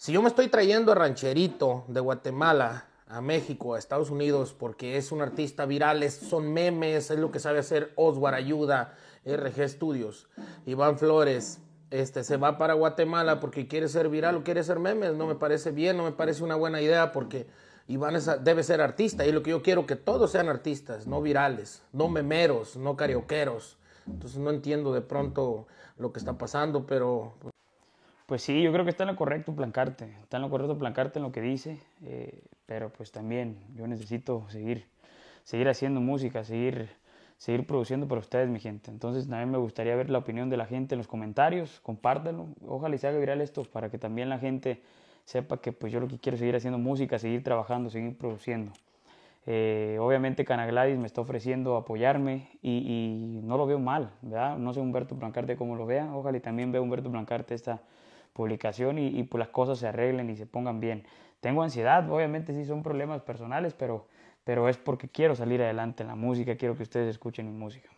Si yo me estoy trayendo a Rancherito de Guatemala a México, a Estados Unidos, porque es un artista viral, son memes, es lo que sabe hacer Oswar Ayuda, RG Studios, Iván Flores, este, se va para Guatemala porque quiere ser viral o quiere ser memes, no me parece bien, no me parece una buena idea porque Iván debe ser artista y lo que yo quiero que todos sean artistas, no virales, no memeros, no carioqueros. Entonces no entiendo de pronto lo que está pasando, pero... Pues, pues sí, yo creo que está en lo correcto plancarte, está en lo correcto plancarte en lo que dice, eh, pero pues también yo necesito seguir, seguir haciendo música, seguir, seguir produciendo para ustedes, mi gente. Entonces también me gustaría ver la opinión de la gente en los comentarios, compártelo, ojalá y se haga viral esto para que también la gente sepa que pues yo lo que quiero es seguir haciendo música, seguir trabajando, seguir produciendo. Eh, obviamente Canagladis me está ofreciendo apoyarme y, no lo veo mal, ¿verdad? No sé Humberto Blancarte cómo lo vea, ojalá también vea Humberto Blancarte esta, publicación y, y pues las cosas se arreglen y se pongan bien. Tengo ansiedad, obviamente sí son problemas personales, pero, pero es porque quiero salir adelante en la música, quiero que ustedes escuchen mi música.